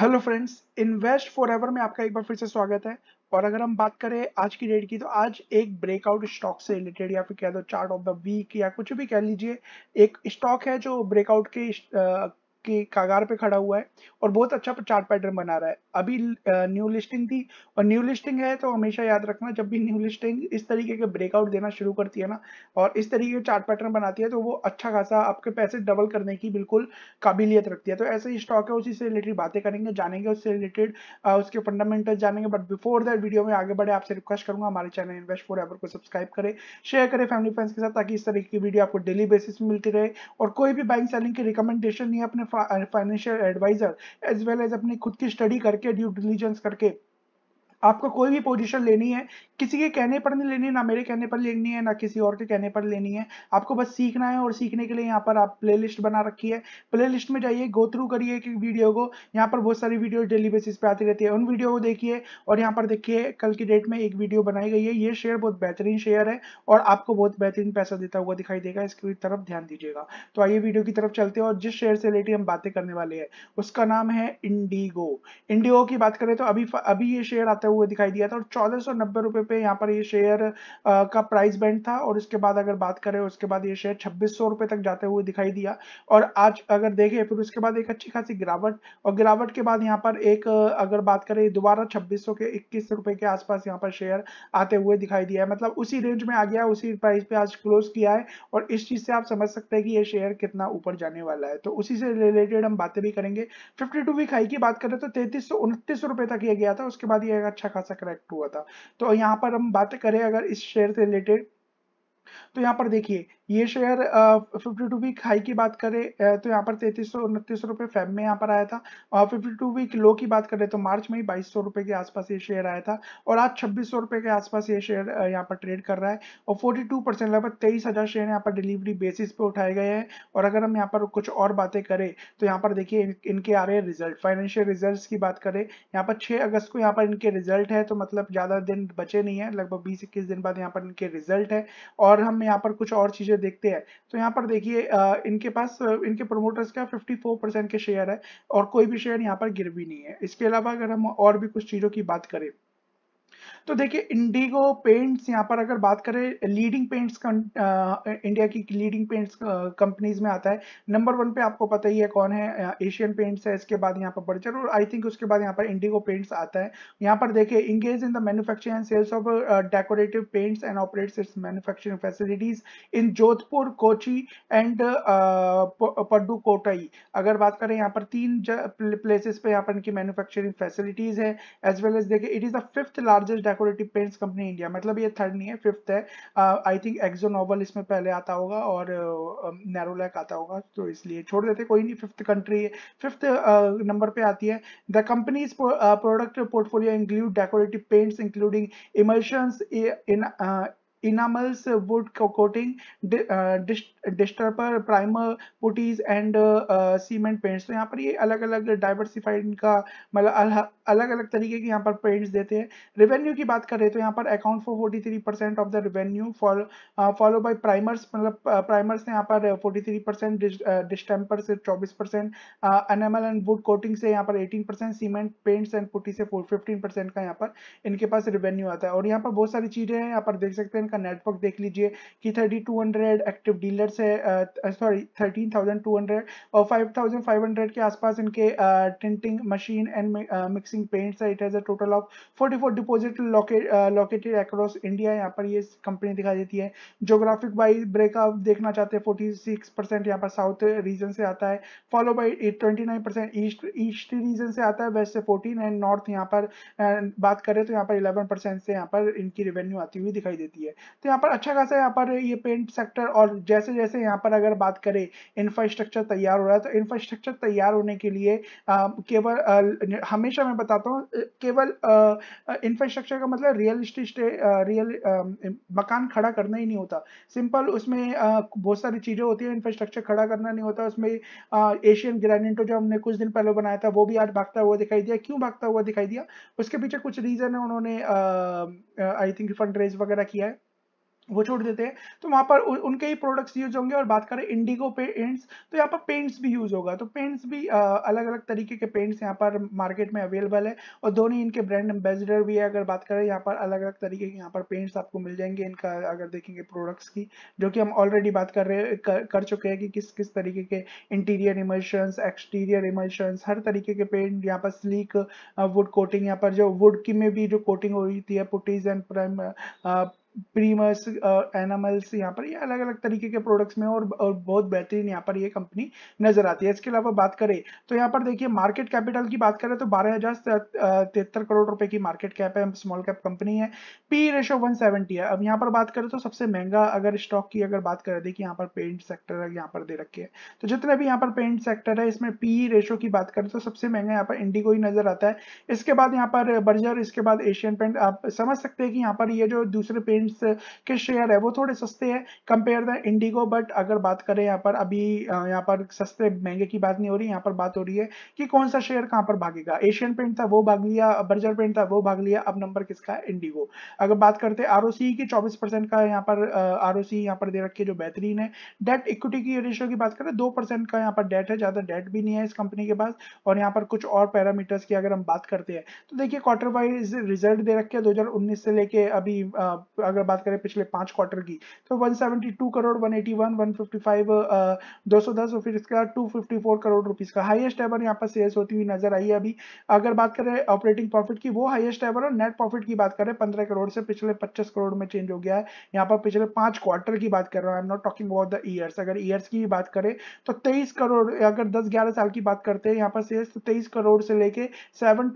hello friends invest forever में आपका एक बार फिर से स्वागत है और अगर हम बात करें आज की डेट की तो आज एक ब्रेकआउट स्टॉक से रिलेटेड या फिर कह दो चार्ट ऑफ द वीक या कुछ भी कह लीजिए एक स्टॉक है जो ब्रेकआउट के के कागार पे खड़ा हुआ है और बहुत अच्छा चार्ट पैटर्न बना रहा है अभी न्यू लिस्टिंग थी और न्यू लिस्टिंग है तो हमेशा याद रखना जब भी न्यू लिस्टिंग इस तरीके के ब्रेकआउट देना शुरू करती है ना और इस तरीके के चार्ट पैटर्न बनाती है तो वो अच्छा खासा आपके पैसे डबल करने की बिल्कुल काबिलियत रखती है तो ऐसे ही स्टॉक है उसी से रिलेटेड बातें करेंगे जानेंगे उससे रिलेटेड उसके फंडामेंटल जानेंगे बट बिफोर दैट वीडियो में आगे बढ़े आपसे रिक्वेस्ट करूंगा हमारे चैनल इन्वेस्ट फॉर एवर को सब्सक्राइब करें शेयर करें फैमिली फ्रेंड्स के साथ ताकि इस तरीके की वीडियो आपको डेली बेसिस में मिलती रहे और कोई भी बाइंग सेलिंग की रिकमेंडेशन नहीं अपने financial advisor as well as अपनी खुद की स्टडी करके करके ड्यू डिलीजेंस करके आपको कोई भी पोजीशन लेनी है किसी के कहने पर नहीं लेनी है ना मेरे कहने पर लेनी है ना किसी और के कहने पर लेनी है आपको बस सीखना है और सीखने के लिए यहाँ पर आप प्लेलिस्ट बना रखी है प्लेलिस्ट में जाइए गो थ्रू करिए एक वीडियो को यहाँ पर बहुत सारी वीडियो डेली बेसिस पे आती रहती है उन वीडियो को देखिए और यहाँ पर देखिए कल की डेट में एक वीडियो बनाई गई है ये शेयर बहुत बेहतरीन शेयर है और आपको बहुत बेहतरीन पैसा देता हुआ दिखाई देगा इसकी तरफ ध्यान दीजिएगा तो आइए वीडियो की तरफ चलते हैं और जिस शेयर से रिलेटेड हम बातें करने वाले हैं उसका नाम है इंडिगो इंडिगो की बात करें तो अभी अभी ये शेयर आता है करता हुआ दिखाई दिया था और चौदह सौ नब्बे रुपए पे यहाँ पर ये शेयर का प्राइस बैंड था और इसके बाद अगर बात करें उसके बाद ये शेयर छब्बीस सौ रुपए तक जाते हुए दिखाई दिया और आज अगर देखें फिर उसके बाद एक अच्छी खासी गिरावट और गिरावट के बाद यहाँ पर एक अगर बात करें दोबारा छब्बीस के इक्कीस रुपए के आसपास यहाँ पर शेयर आते हुए दिखाई दिया है मतलब उसी रेंज में आ गया उसी प्राइस पे आज क्लोज किया है और इस चीज से आप समझ सकते हैं कि ये शेयर कितना ऊपर जाने वाला है तो उसी से रिलेटेड हम बातें भी करेंगे फिफ्टी टू वीक हाई की बात करें तो तैतीस सौ उनतीस रुपए तक ये गया था उसके बाद ये अच्छा खासा करेक्ट हुआ था तो यहाँ पर हम बात करें अगर इस शेयर से रिलेटेड तो यहाँ पर देखिए ये share fifty two week high की बात करें तो यहाँ पर तैतीस सौ उनतीस रुपये फेब में यहाँ पर आया था और फिफ्टी टू वीक लो की बात करें तो मार्च में ही बाईस सौ रुपये के आसपास ये शेयर आया था और आज छब्बीस सौ रुपये के आसपास ये शेयर यहाँ पर ट्रेड कर रहा है और फोर्टी टू परसेंट लगभग तेईस हज़ार शेयर यहाँ पर डिलीवरी बेसिस पे उठाए गए हैं और अगर हम यहाँ पर कुछ और बातें करें तो यहाँ पर देखिए इनके आ रहे हैं रिजल्ट फाइनेंशियल रिजल्ट की बात करें यहाँ पर छः अगस्त को यहाँ पर इनके रिजल्ट है तो मतलब ज़्यादा दिन बचे नहीं है लगभग बीस इक्कीस दिन बाद यहाँ पर इनके रिजल्ट है और हम यहाँ पर कुछ और चीज़ें देखते हैं तो यहाँ पर देखिए इनके पास इनके प्रोमोटर्स का 54 परसेंट के शेयर है और कोई भी शेयर यहाँ पर गिर भी नहीं है इसके अलावा अगर हम और भी कुछ चीज़ों की बात करें तो देखिए इंडिगो पेंट्स यहाँ पर अगर बात करें लीडिंग पेंट्स इंडिया की लीडिंग पेंट्स कंपनीज में आता है नंबर वन पे आपको पता ही है कौन है एशियन पेंट्स है इसके बाद यहाँ पर बर्चर और आई थिंक उसके बाद यहाँ पर इंडिगो पेंट्स आता है यहाँ पर देखिए engage in the manufacturing and sales of decorative paints and operates its manufacturing facilities in Jodhpur Kochi and Kottai अगर बात करें यहाँ पर तीन प्लेसेस पे यहाँ पर इनकी मैनुफेक्चरिंग फैसिलिटीज है एज वेल एज देखिए it is the fifth largest decorative paints company India मतलब ये थर्ड नहीं है फिफ्थ है आई थिंक एक्जो नोवल इसमें पहले आता होगा और नैरोलैक uh, um, आता होगा तो इसलिए छोड़ देते कोई नहीं फिफ्थ कंट्री फिफ्थ नंबर पे आती है the company product portfolio include decorative paints including emulsions in enamels wood coating distemper primer putties and cement paints तो यहाँ पर ये अलग अलग डाइवर्सिफाइड इनका मतलब अलग अलग तरीके के यहाँ पर पेंट्स देते हैं रेवेन्यू की बात करें तो यहाँ पर account for forty three percent of the revenue follow by primers मतलब प्राइमर्स यहाँ पर फोर्टी थ्री परसेंट डिस्टेम्पर से चौबीस परसेंट एनिमल एंड वुड कोटिंग से यहाँ पर eighteen percent cement paints and putty से फिफ्टीन uh, परसेंट का यहाँ पर इनके पास रेवेन्यू आता है और यहाँ पर बहुत सारी चीज़ें हैं यहाँ पर देख सकते हैं का नेटवर्क देख लीजिए कि 3200 एक्टिव डीलर्स है सॉरी 13200 और 5500 के आसपास इनके tinting machine and mixing paints है it has a total of 44 deposit located across India यहाँ पर ये कंपनी दिखाई देती है जोग्राफिक वाइज ब्रेकअप देखना चाहते हैं 46 परसेंट यहाँ पर साउथ रीजन से आता है follow by 29 percent east east region से आता है वेस्ट से फोर्टीन एंड नॉर्थ यहाँ पर बात करें तो यहाँ पर इलेवन परसेंट से यहाँ पर इनकी रेवेन्यू आती हुई दिखाई देती है तो यहाँ पर अच्छा खासा यहाँ पर ये पेंट सेक्टर और जैसे जैसे यहाँ पर अगर बात करें इंफ्रास्ट्रक्चर तैयार हो रहा है तो इंफ्रास्ट्रक्चर तैयार होने के लिए केवल हमेशा मैं बताता हूँ केवल इंफ्रास्ट्रक्चर का मतलब रियल स्टेट रियल मकान खड़ा करना ही नहीं होता सिंपल उसमें बहुत सारी चीज़ें होती है इंफ्रास्ट्रक्चर खड़ा करना नहीं होता उसमें एशियन ग्रेनेटो जो हमने कुछ दिन पहले बनाया था वो भी आज भागता हुआ दिखाई दिया क्यों भागता हुआ दिखाई दिया उसके पीछे कुछ रीज़न है उन्होंने आई थिंक फंड रेज वगैरह किया है वो छोड़ देते हैं तो वहाँ पर उ, उनके ही प्रोडक्ट्स यूज होंगे और बात करें इंडिगो पेंट्स तो यहाँ पर पेंट्स भी यूज होगा तो पेंट्स भी आ, अलग अलग तरीके के पेंट्स यहाँ पर मार्केट में अवेलेबल है और दोनों ही इनके ब्रांड एम्बेसडर भी है अगर बात करें यहाँ पर अलग अलग तरीके के यहाँ पर पेंट्स आपको मिल जाएंगे इनका अगर देखेंगे प्रोडक्ट्स की जो कि हम ऑलरेडी बात कर रहे कर, कर चुके हैं कि किस किस तरीके के इंटीरियर इमल्शंस एक्सटीरियर इमल्शंस हर तरीके के पेंट यहाँ पर स्लीक वुड कोटिंग यहाँ पर जो वुड की में भी जो कोटिंग हो रही थी putties and prime primers enamels यहाँ पर ये यह अलग अलग तरीके के प्रोडक्ट्स में और, और बहुत बेहतरीन यहाँ पर ये यह कंपनी नजर आती है इसके अलावा बात करें तो यहाँ पर देखिए मार्केट कैपिटल की बात करें तो बारह हजार करोड़ रुपए की मार्केट कैप है स्मॉल कैप कंपनी है पी रेशो वन है अब यहाँ पर बात करें तो सबसे महंगा अगर स्टॉक की अगर बात करें देखिए यहाँ पर पेंट सेक्टर है यहाँ पर दे रखे है तो जितने भी यहाँ पर पेंट सेक्टर है इसमें पी रेशो की बात करें तो सबसे महंगा यहाँ पर इंडिगो ही नजर आता है इसके बाद यहाँ पर बर्जर इसके बाद एशियन पेंट आप समझ सकते हैं कि यहाँ पर ये जो दूसरे पेंट रिलायंस के शेयर है वो थोड़े सस्ते हैं कंपेयर द इंडिगो बट अगर बात करें यहाँ पर अभी यहाँ पर सस्ते महंगे की बात नहीं हो रही यहाँ पर बात हो रही है कि कौन सा शेयर कहाँ पर भागेगा एशियन पेंट था वो भाग लिया बर्जर पेंट था वो भाग लिया अब नंबर किसका है इंडिगो अगर बात करते आर ओ की चौबीस का यहाँ पर आर ओ यहाँ पर दे रखी जो बेहतरीन है डेट इक्विटी की रेशियो की बात करें दो का यहाँ पर डेट है ज़्यादा डेट भी नहीं है इस कंपनी के पास और यहाँ पर कुछ और पैरामीटर्स की अगर हम बात करते हैं तो देखिए क्वार्टर वाइज रिजल्ट दे रखे हैं 2019 से लेके अभी अगर बात करें पिछले पांच क्वार्टर की तो 172 करोड़ 181 155 210 और फिर इसके बाद 254 करोड़ रुपीस का हाईएस्ट एवर यहाँ पर सेल्स होती हुई नजर आई है अभी अगर बात करें ऑपरेटिंग प्रॉफिट की वो हाइएस्ट एवर और नेट प्रॉफिट की बात करें पंद्रह करोड़ से पिछले पच्चीस करोड़ में चेंज हो गया है यहाँ पर पिछले पांच क्वार्टर की बात कर रहा हूँ I am not talking about the years अगर ईयर्स की भी बात करें तो तेईस करोड़ अगर दस ग्यारह साल की बात करते हैं यहाँ पर सेल्स तो तेईस करोड़ से लेके सेवन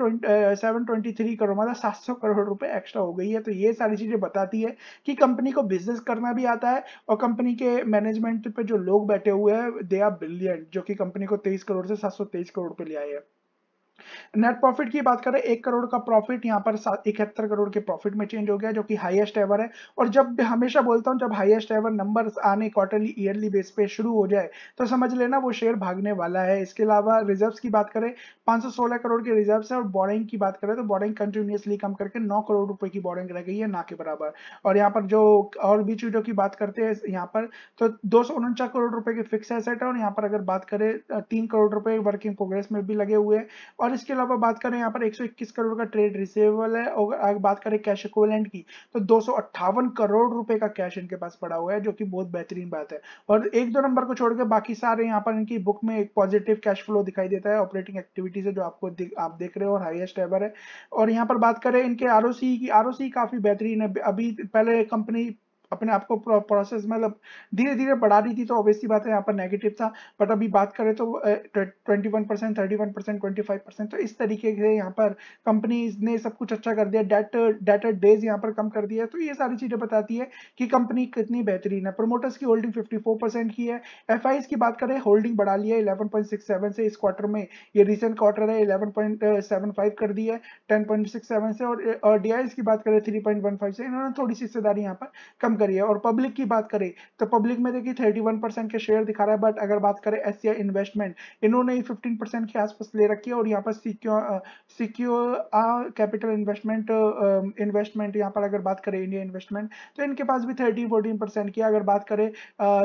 ट्वेंटी करोड़ मतलब सात करोड़ रुपए एक्स्ट्रा हो गई है तो ये सारी चीजें बताती है है कि कंपनी को बिजनेस करना भी आता है और कंपनी के मैनेजमेंट पे जो लोग बैठे हुए हैं दे आर ब्रिलियंट जो कि कंपनी को तेईस करोड़ से सात करोड़ पे ले आए हैं नेट प्रॉफिट की बात करें एक करोड़ का प्रॉफिट यहाँ पर इकहत्तर करोड़ के प्रॉफिट में चेंज हो गया जो कि हाईएस्ट एवर है और जब हमेशा बोलता हूँ जब हाईएस्ट एवर नंबर्स आने क्वार्टरली ईयरली बेस पे शुरू हो जाए तो समझ लेना वो शेयर भागने वाला है इसके अलावा रिजर्व्स की बात करें पांच करोड़ के रिजर्व है और बॉरिंग की बात करें तो बॉरिंग कंटिन्यूसली कम करके नौ करोड़ रुपए की बॉरिंग रह गई है ना के बराबर और यहाँ पर जो और भी चीजों की बात करते हैं यहाँ पर तो दो करोड़ रुपए के फिक्स एसेट है और यहाँ पर अगर बात करें तीन करोड़ रुपए वर्किंग प्रोग्रेस में भी लगे हुए हैं और इसके अलावा बात करें यहाँ पर 121 करोड़ का ट्रेड रिसेवल है और अगर बात करें कैश इक्वलेंट की तो दो करोड़ रुपए का कैश इनके पास पड़ा हुआ है जो कि बहुत बेहतरीन बात है और एक दो नंबर को छोड़कर बाकी सारे यहाँ पर इनकी बुक में एक पॉजिटिव कैश फ्लो दिखाई देता है ऑपरेटिंग एक्टिविटी से जो आपको आप देख रहे हो और हाइएस्ट एवर है और यहाँ पर बात करें इनके आर की आर काफी बेहतरीन है अभी पहले कंपनी अपने आप को प्रोसेस मतलब धीरे धीरे बढ़ा रही थी तो ऑब्वियसली बात है यहाँ पर नेगेटिव था बट अभी बात करें तो twenty one percent thirty one percent twenty five percent तो इस तरीके से यहाँ पर कंपनीज ने सब कुछ अच्छा कर दिया डेट डेटर डेज यहाँ पर कम कर दिया तो ये सारी चीज़ें बताती है कि कंपनी कितनी बेहतरीन है प्रोमोटर्स की होल्डिंग फिफ्टी फोर परसेंट की है एफ की बात करें होल्डिंग बढ़ा लिया इलेवन पॉइंट सिक्स सेवन से इस क्वार्टर में ये रिसेंट क्वार्टर है इलेवन पॉइंट सेवन फाइव कर दी है टेन पॉइंट सिक्स सेवन से और डी की बात करें थ्री पॉइंट से इन्होंने थोड़ी सी हिस्सेदारी यहाँ पर कम खत्म करिए और पब्लिक की बात करें तो पब्लिक में देखिए थर्टी वन परसेंट के शेयर दिखा रहा है बट अगर बात करें एस इन्वेस्टमेंट इन्होंने फिफ्टीन परसेंट के आसपास ले रखी है और यहाँ पर secure secure capital investment investment यहाँ पर अगर बात करें इंडिया इन्वेस्टमेंट तो इनके पास भी थर्टी फोर्टीन परसेंट की अगर बात करें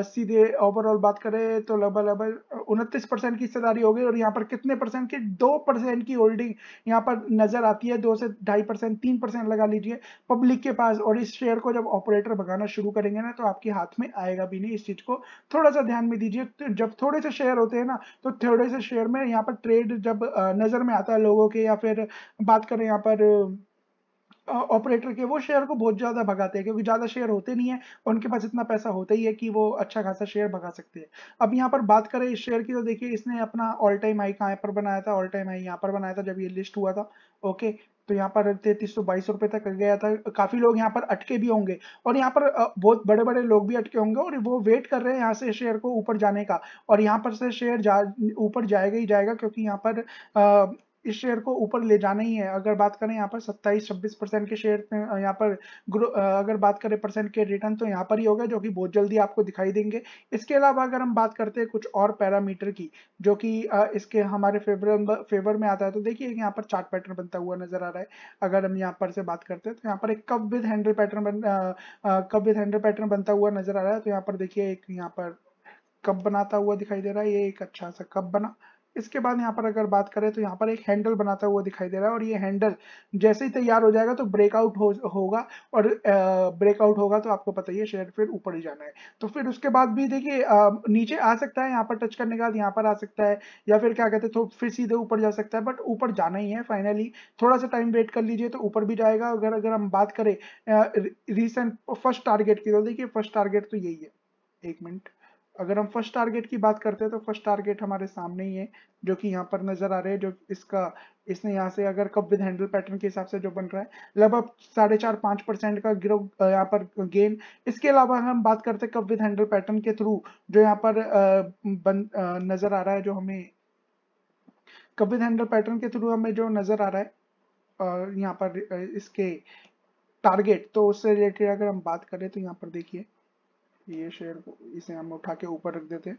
सीधे ओवरऑल बात करें तो लगभग लगभग उनतीस परसेंट की हिस्सेदारी हो गई और यहाँ पर कितने परसेंट की दो परसेंट की होल्डिंग यहाँ पर नजर आती है दो से ढाई परसेंट तीन परसेंट लगा लीजिए पब्लिक के पास और इस शेयर को जब ऑपरेटर भगाना लगाना शुरू करेंगे ना तो आपके हाथ में आएगा भी नहीं इस चीज को थोड़ा सा ध्यान में दीजिए तो जब थोड़े से शेयर होते हैं ना तो थोड़े से शेयर में यहाँ पर ट्रेड जब नजर में आता है लोगों के या फिर बात करें यहाँ पर ऑपरेटर के वो शेयर को बहुत ज़्यादा भगाते हैं क्योंकि ज़्यादा शेयर होते नहीं है उनके पास इतना पैसा होता ही है कि वो अच्छा खासा शेयर भगा सकते हैं अब यहाँ पर बात करें इस शेयर की तो देखिए इसने अपना ऑल टाइम आई कहाँ पर बनाया था ऑल टाइम आई यहाँ पर बनाया था जब ये लिस्ट हुआ था ओके तो यहाँ पर तैतीस सौ बाईस रुपए तक गया था काफ़ी लोग यहाँ पर अटके भी होंगे और यहाँ पर बहुत बड़े बड़े लोग भी अटके होंगे और वो वेट कर रहे हैं यहाँ से शेयर को ऊपर जाने का और यहाँ पर से शेयर जा ऊपर जाएगा ही जाएगा क्योंकि यहाँ पर इस शेयर को ऊपर ले जाना ही है अगर बात करें यहाँ पर 27-26 परसेंट के शेयर यहाँ पर अगर बात करें परसेंट के रिटर्न तो यहाँ पर ही होगा जो कि बहुत जल्दी आपको दिखाई देंगे इसके अलावा अगर हम बात करते हैं कुछ और पैरामीटर की जो कि इसके हमारे फेवर फेवर में आता है तो देखिए यहाँ पर चार्ट पैटर्न बनता हुआ नजर आ रहा है अगर हम यहाँ पर से बात करते हैं तो यहाँ पर एक कब विद हैंडल पैटर्न बन कब विद हैंडल पैटर्न बनता हुआ नजर आ रहा है तो यहाँ पर देखिए एक यहाँ पर कब बनाता हुआ दिखाई दे रहा है ये एक अच्छा सा कब बना इसके बाद यहाँ पर अगर बात करें तो यहाँ पर एक हैंडल बनाता हुआ दिखाई दे रहा है और ये हैंडल जैसे ही तैयार हो जाएगा तो ब्रेकआउट हो, होगा और ब्रेकआउट होगा तो आपको पता ही है शेयर फिर ऊपर ही जाना है तो फिर उसके बाद भी देखिए नीचे आ सकता है यहाँ पर टच करने के बाद यहाँ पर आ सकता है या फिर क्या कहते हैं तो फिर सीधे ऊपर जा सकता है बट ऊपर जाना ही है फाइनली थोड़ा सा टाइम वेट कर लीजिए तो ऊपर भी जाएगा अगर अगर हम बात करें रिसेंट फर्स्ट टारगेट की तो देखिए फर्स्ट टारगेट तो यही है एक मिनट अगर हम फर्स्ट टारगेट की बात करते हैं तो फर्स्ट टारगेट हमारे सामने ही है जो कि यहाँ पर नजर आ रहे हैं जो इसका इसने यहाँ से अगर कब विद हैंडल पैटर्न के हिसाब से जो बन रहा है लगभग साढ़े चार पाँच परसेंट का ग्रो यहाँ पर गेन इसके अलावा हम बात करते हैं कब विद हैंडल पैटर्न के थ्रू जो यहाँ पर बन नजर आ रहा है जो हमें कप विद हैंडल पैटर्न के थ्रू हमें जो नजर आ रहा है यहाँ पर इसके टारगेट तो उससे रिलेटेड अगर हम बात करें तो यहाँ पर देखिए ये शेयर को इसे हम उठा के ऊपर रख देते हैं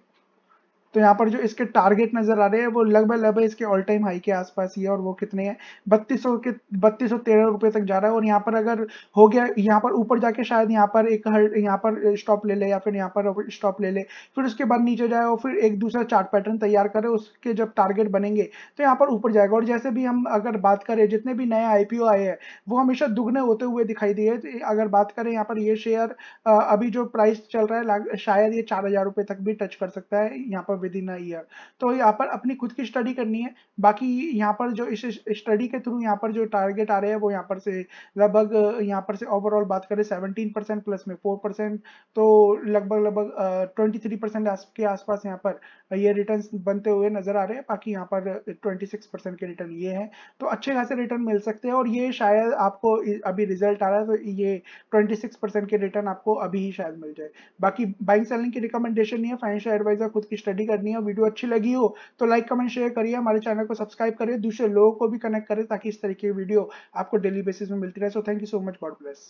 तो यहाँ पर जो इसके टारगेट नजर आ रहे हैं वो लगभग लगभग इसके ऑल टाइम हाई के आसपास ही है और वो कितने हैं बत्तीस के बत्तीस सौ रुपए तक जा रहा है और यहाँ पर अगर हो गया यहाँ पर ऊपर जाके शायद यहाँ पर एक हर यहाँ पर स्टॉप ले ले या फिर यहाँ पर स्टॉप ले ले फिर उसके बाद नीचे जाए और फिर एक दूसरा चार्ट पैटर्न तैयार करे उसके जब टारगेट बनेंगे तो यहाँ पर ऊपर जाएगा और जैसे भी हम अगर बात करें जितने भी नए आई आए हैं वो हमेशा दुगने होते हुए दिखाई दिए तो अगर बात करें यहाँ पर ये शेयर अभी जो प्राइस चल रहा है शायद ये चार हजार तक भी टच कर सकता है यहाँ पर विद इन अयर तो यहाँ पर अपनी खुद की स्टडी करनी है बाकी यहाँ पर जो इस स्टडी के थ्रू यहाँ पर जो टारगेट आ रहे हैं वो यहाँ पर से लगभग यहाँ पर से ओवरऑल बात करें सेवनटीन परसेंट प्लस में फोर परसेंट तो लगभग लगभग ट्वेंटी थ्री परसेंट के आसपास यहाँ पर ये रिटर्न बनते हुए नजर आ रहे हैं बाकी यहाँ पर ट्वेंटी सिक्स परसेंट के रिटर्न ये हैं तो अच्छे खासे रिटर्न मिल सकते हैं और ये शायद आपको अभी रिजल्ट आ रहा है तो ये 26 परसेंट के रिटर्न आपको अभी ही शायद मिल जाए बाकी बाइंग सेलिंग की रिकमेंडेशन नहीं है फाइनेंशियल एडवाइजर खुद की स्टडी करनी हो वीडियो अच्छी लगी हो तो लाइक कमेंट शेयर करिए हमारे चैनल को सब्सक्राइब करिए दूसरे लोगों को भी कनेक्ट करें ताकि इस तरीके की वीडियो आपको डेली बेसिस में मिलती रहे so thank you so much God bless